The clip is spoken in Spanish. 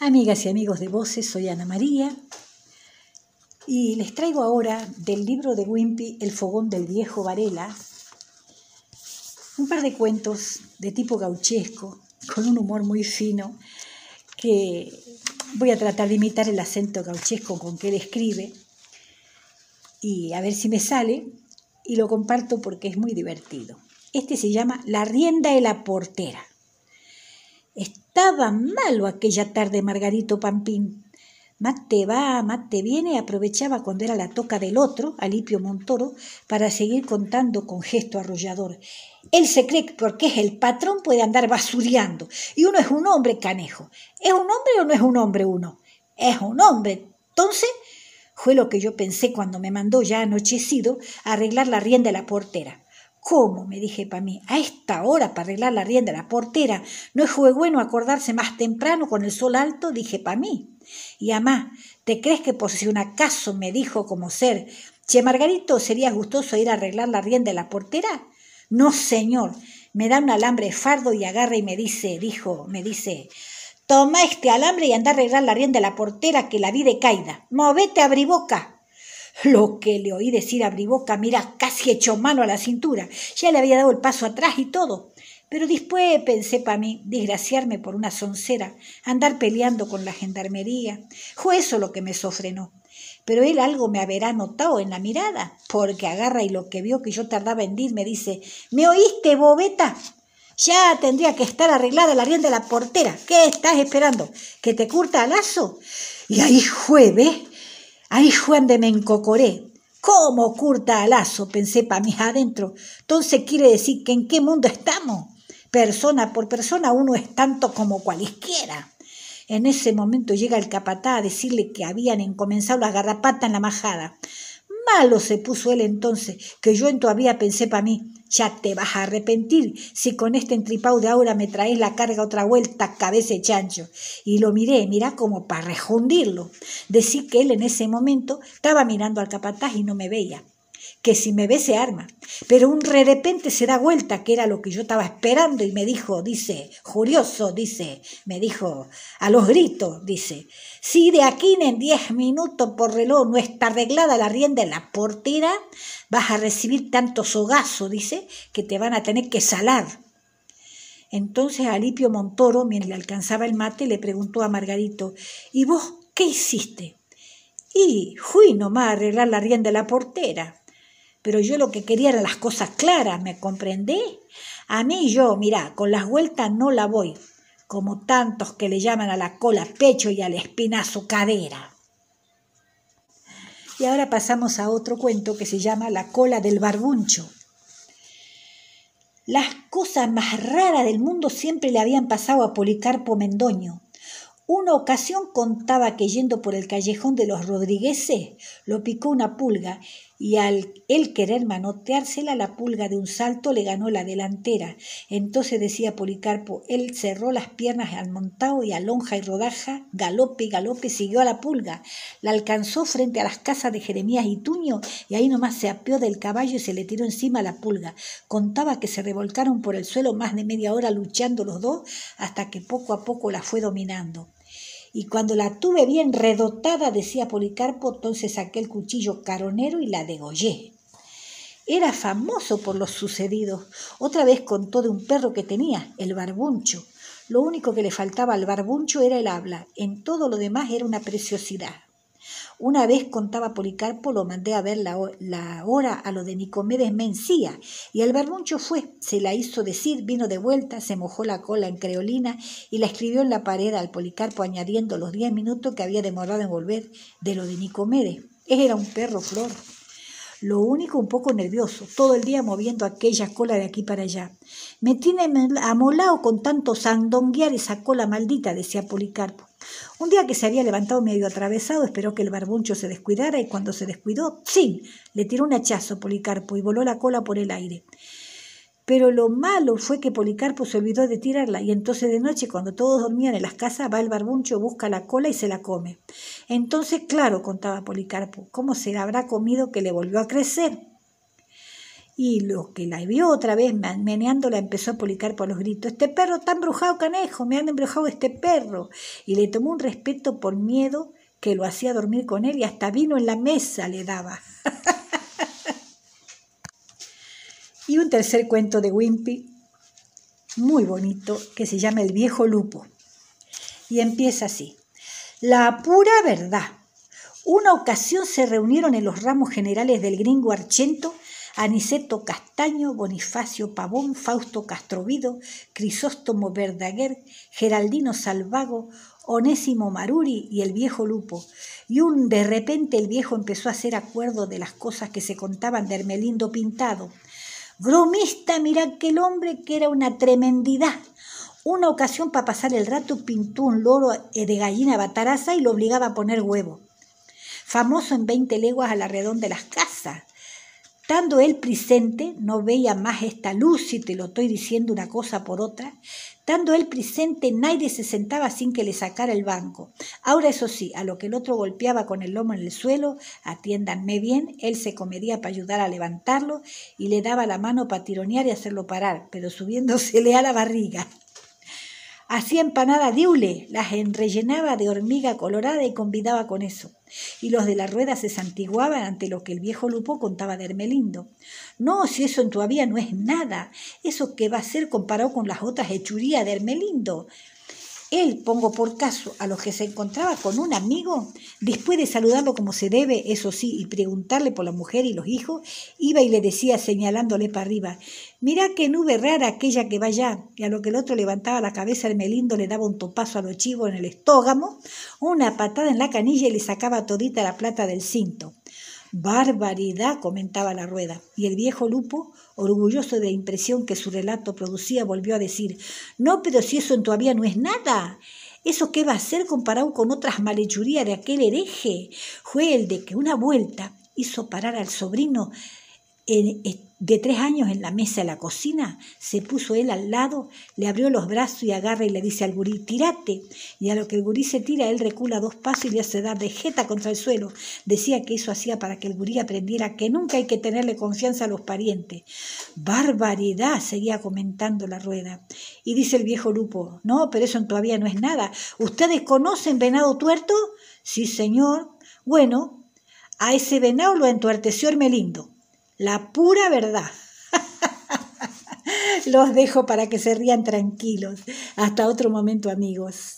Amigas y amigos de Voces, soy Ana María y les traigo ahora del libro de Wimpy El fogón del viejo Varela un par de cuentos de tipo gauchesco con un humor muy fino que voy a tratar de imitar el acento gauchesco con que él escribe y a ver si me sale y lo comparto porque es muy divertido. Este se llama La rienda de la portera. Estaba malo aquella tarde Margarito Pampín. Mate va, mate viene, aprovechaba cuando era la toca del otro, Alipio Montoro, para seguir contando con gesto arrollador. Él se cree que porque es el patrón puede andar basureando. Y uno es un hombre, canejo. ¿Es un hombre o no es un hombre uno? Es un hombre. Entonces, fue lo que yo pensé cuando me mandó ya anochecido arreglar la rienda de la portera. ¿Cómo? me dije para mí, a esta hora para arreglar la rienda de la portera, no es bueno acordarse más temprano con el sol alto, dije para mí. Y amá, ¿te crees que por si un acaso me dijo como ser, che Margarito, ¿sería gustoso ir a arreglar la rienda de la portera? No, señor, me da un alambre fardo y agarra y me dice, dijo, me dice, toma este alambre y anda a arreglar la rienda de la portera que la vi de caída. Movete, abriboca. Lo que le oí decir a mira, casi echó mano a la cintura. Ya le había dado el paso atrás y todo. Pero después pensé para mí, desgraciarme por una soncera, andar peleando con la gendarmería. Fue eso lo que me sofrenó. Pero él algo me haberá notado en la mirada, porque agarra y lo que vio que yo tardaba en ir me dice, ¿me oíste, bobeta? Ya tendría que estar arreglada la rienda de la portera. ¿Qué estás esperando? ¿Que te curta al lazo? Y ahí jueves Ahí Juan de me encocoré. ¿Cómo curta alazo, Pensé para mí adentro. Entonces quiere decir que en qué mundo estamos. Persona por persona uno es tanto como cualquiera. En ese momento llega el capatá a decirle que habían encomenzado la garrapata en la majada. Malo se puso él entonces, que yo en todavía pensé para mí. Ya te vas a arrepentir si con este entripau de ahora me traes la carga otra vuelta, cabeza de chancho. Y lo miré, mira, como para rejundirlo. Decí que él en ese momento estaba mirando al capataz y no me veía que si me ve se arma. Pero un de repente se da vuelta, que era lo que yo estaba esperando, y me dijo, dice, Jurioso, dice, me dijo, a los gritos, dice, si de aquí en diez minutos por reloj no está arreglada la rienda de la portera, vas a recibir tanto sogazo, dice, que te van a tener que salar. Entonces Alipio Montoro, mientras le alcanzaba el mate, le preguntó a Margarito, ¿y vos qué hiciste? Y fui nomás a arreglar la rienda de la portera pero yo lo que quería eran las cosas claras, ¿me comprendé? A mí yo, mirá, con las vueltas no la voy, como tantos que le llaman a la cola pecho y al espinazo cadera. Y ahora pasamos a otro cuento que se llama La cola del barbuncho. Las cosas más raras del mundo siempre le habían pasado a Policarpo Mendoño. Una ocasión contaba que yendo por el callejón de los Rodrigueses lo picó una pulga y al él querer manoteársela, la pulga de un salto le ganó la delantera. Entonces decía Policarpo, él cerró las piernas al montao y a lonja y rodaja, galope y galope, siguió a la pulga. La alcanzó frente a las casas de Jeremías y Tuño y ahí nomás se apeó del caballo y se le tiró encima a la pulga. Contaba que se revolcaron por el suelo más de media hora luchando los dos hasta que poco a poco la fue dominando. Y cuando la tuve bien redotada, decía Policarpo, entonces saqué el cuchillo caronero y la degollé. Era famoso por los sucedidos. Otra vez contó de un perro que tenía, el barbuncho. Lo único que le faltaba al barbuncho era el habla. En todo lo demás era una preciosidad. Una vez contaba Policarpo, lo mandé a ver la, hora a lo de Nicomedes Mencía, y el bermuncho fue, se la hizo decir, vino de vuelta, se mojó la cola en creolina y la escribió en la pared al Policarpo añadiendo los diez minutos que había demorado en volver de lo de Nicomedes. Era un perro flor. Lo único un poco nervioso, todo el día moviendo aquella cola de aquí para allá. Me tiene amolado con tanto sandonguear esa cola maldita, decía Policarpo. Un día que se había levantado medio atravesado, esperó que el barbuncho se descuidara y cuando se descuidó, ¡sí! le tiró un hachazo Policarpo y voló la cola por el aire. Pero lo malo fue que Policarpo se olvidó de tirarla y entonces de noche, cuando todos dormían en las casas, va el barbuncho, busca la cola y se la come. Entonces, claro, contaba Policarpo, ¿cómo se la habrá comido que le volvió a crecer? Y lo que la vio otra vez meneándola empezó a Policarpo a los gritos, este perro tan brujado canejo, me han embrujado este perro. Y le tomó un respeto por miedo que lo hacía dormir con él y hasta vino en la mesa le daba. y un tercer cuento de Wimpy, muy bonito, que se llama El viejo lupo. Y empieza así. La pura verdad. Una ocasión se reunieron en los ramos generales del gringo Archento Aniceto Castaño, Bonifacio Pavón, Fausto Castrovido, Crisóstomo Verdaguer, Geraldino Salvago, Onésimo Maruri y el viejo Lupo. Y un de repente el viejo empezó a hacer acuerdo de las cosas que se contaban de Hermelindo Pintado. Gromista, mira aquel hombre que era una tremendidad, una ocasión para pasar el rato pintó un loro eh, de gallina bataraza y lo obligaba a poner huevo. Famoso en 20 leguas alrededor de las casas. Estando él presente, no veía más esta luz, y te lo estoy diciendo una cosa por otra, estando él presente, nadie se sentaba sin que le sacara el banco. Ahora eso sí, a lo que el otro golpeaba con el lomo en el suelo, atiéndanme bien, él se comedía para ayudar a levantarlo y le daba la mano para tironear y hacerlo parar, pero subiéndosele a la barriga. Hacía empanadas de hule, las enrellenaba de hormiga colorada y convidaba con eso. Y los de la rueda se santiguaban ante lo que el viejo Lupo contaba de Hermelindo. No, si eso en todavía no es nada, eso que va a ser comparado con las otras hechurías de Hermelindo. Él, pongo por caso, a los que se encontraba con un amigo, después de saludarlo como se debe, eso sí, y preguntarle por la mujer y los hijos, iba y le decía, señalándole para arriba, mirá qué nube rara aquella que va allá, y a lo que el otro levantaba la cabeza el melindo le daba un topazo a los chivos en el estógamo, una patada en la canilla y le sacaba todita la plata del cinto. Barbaridad, comentaba la rueda, y el viejo Lupo, orgulloso de la impresión que su relato producía, volvió a decir, no, pero si eso todavía no es nada. ¿Eso qué va a ser comparado con otras malhechurías de aquel hereje? Fue el de que una vuelta hizo parar al sobrino en de tres años en la mesa de la cocina, se puso él al lado, le abrió los brazos y agarra y le dice al gurí, tirate. Y a lo que el gurí se tira, él recula dos pasos y le hace dar de jeta contra el suelo. Decía que eso hacía para que el gurí aprendiera que nunca hay que tenerle confianza a los parientes. Barbaridad, seguía comentando la rueda. Y dice el viejo Lupo, no, pero eso todavía no es nada. ¿Ustedes conocen venado tuerto? Sí, señor. Bueno, a ese venado lo entuerteció Hermelindo la pura verdad. Los dejo para que se rían tranquilos. Hasta otro momento, amigos.